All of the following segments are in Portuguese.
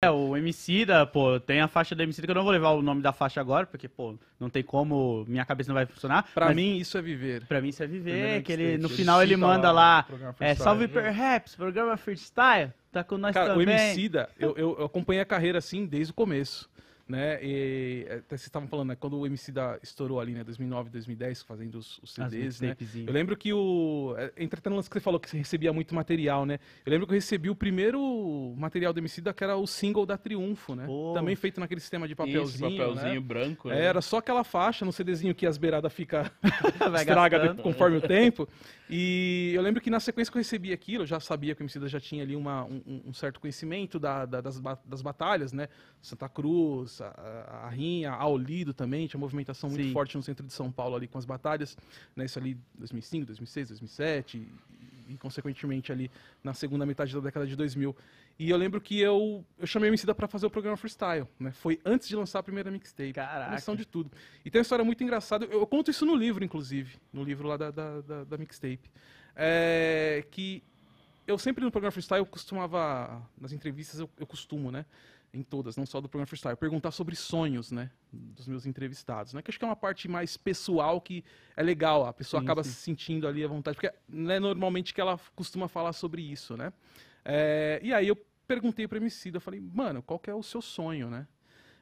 É, o MC da, pô, tem a faixa do MC que eu não vou levar o nome da faixa agora, porque, pô, não tem como, minha cabeça não vai funcionar. Pra mas, mim, isso é viver. Pra mim, isso é viver, que ele, no final ele, ele manda lá, lá é, salve é. Né? Perhaps, programa Freestyle, tá com nós Cara, também. Cara, o MC da, eu, eu acompanhei a carreira, assim, desde o começo né? E é, até vocês estavam falando, né? Quando o MC da estourou ali, né? 2009, 2010, fazendo os, os CDs, né? Eu lembro que o... É, Entretanto, lance que você falou que você recebia muito material, né? Eu lembro que eu recebi o primeiro material do MC da que era o single da Triunfo, né? Também feito naquele sistema de papelzinho, Isso, né? papelzinho né? branco. É, né? Era só aquela faixa no CDzinho que as beiradas fica... estraga gastando. conforme o tempo. E eu lembro que na sequência que eu recebi aquilo, eu já sabia que o MC da já tinha ali uma, um, um certo conhecimento da, da, das, das batalhas, né? Santa Cruz, a, a Rinha, a Olido também, tinha movimentação muito Sim. forte no centro de São Paulo ali com as batalhas, né, isso ali 2005, 2006, 2007 e, e, consequentemente ali na segunda metade da década de 2000. E eu lembro que eu, eu chamei a Emicida para fazer o programa Freestyle, né? Foi antes de lançar a primeira mixtape. Caraca. de tudo. E tem uma história muito engraçada, eu, eu conto isso no livro, inclusive, no livro lá da, da, da, da mixtape, é, que eu sempre no programa freestyle eu costumava, nas entrevistas eu, eu costumo, né? Em todas, não só do programa freestyle, perguntar sobre sonhos, né? Dos meus entrevistados, né? Que acho que é uma parte mais pessoal que é legal, a pessoa sim, acaba sim. se sentindo ali à vontade, porque não é normalmente que ela costuma falar sobre isso, né? É, e aí eu perguntei para o Emicida, eu falei, mano, qual que é o seu sonho, né?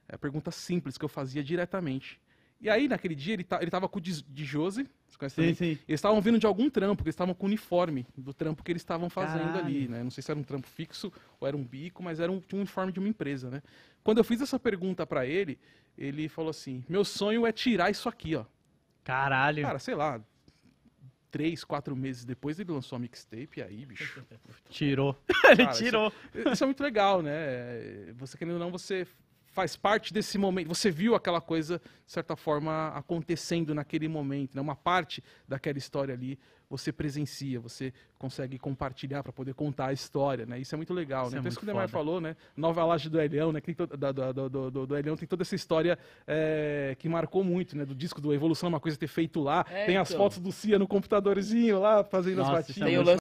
É a pergunta simples que eu fazia diretamente. E aí, naquele dia, ele, tá, ele tava com o de, de Jose, sim, sim. Eles estavam vindo de algum trampo, eles estavam com o uniforme do trampo que eles estavam fazendo Caralho. ali, né? Não sei se era um trampo fixo ou era um bico, mas era um, um uniforme de uma empresa, né? Quando eu fiz essa pergunta para ele, ele falou assim: Meu sonho é tirar isso aqui, ó. Caralho. Cara, sei lá, três, quatro meses depois ele lançou a mixtape, aí, bicho. Tirou. Cara, ele tirou. Isso, é, isso, é muito legal, né? Você querendo ou não, você faz parte desse momento. Você viu aquela coisa, de certa forma, acontecendo naquele momento, né? uma parte daquela história ali você presencia, você consegue compartilhar para poder contar a história, né? Isso é muito legal, Isso né? É então, isso que o Demar falou, né? Nova Laje do Elião, né? Que tem do, do, do, do Elião tem toda essa história é, que marcou muito, né? Do disco do Evolução, uma coisa ter feito lá. É, tem então. as fotos do Cia no computadorzinho lá, fazendo Nossa, as é batidas.